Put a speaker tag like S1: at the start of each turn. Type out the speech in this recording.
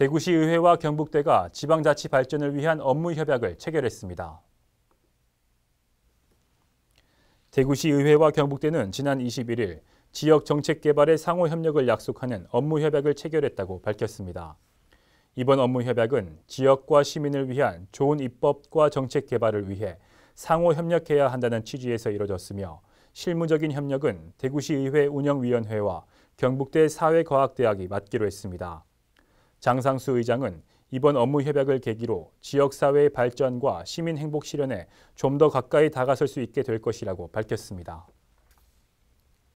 S1: 대구시의회와 경북대가 지방자치 발전을 위한 업무 협약을 체결했습니다. 대구시의회와 경북대는 지난 21일 지역 정책 개발의 상호 협력을 약속하는 업무 협약을 체결했다고 밝혔습니다. 이번 업무 협약은 지역과 시민을 위한 좋은 입법과 정책 개발을 위해 상호 협력해야 한다는 취지에서 이뤄졌으며 실무적인 협력은 대구시의회 운영위원회와 경북대 사회과학대학이 맡기로 했습니다. 장상수 의장은 이번 업무 협약을 계기로 지역사회의 발전과 시민 행복 실현에 좀 더 가까이 다가설 수 있게 될 것이라고 밝혔습니다.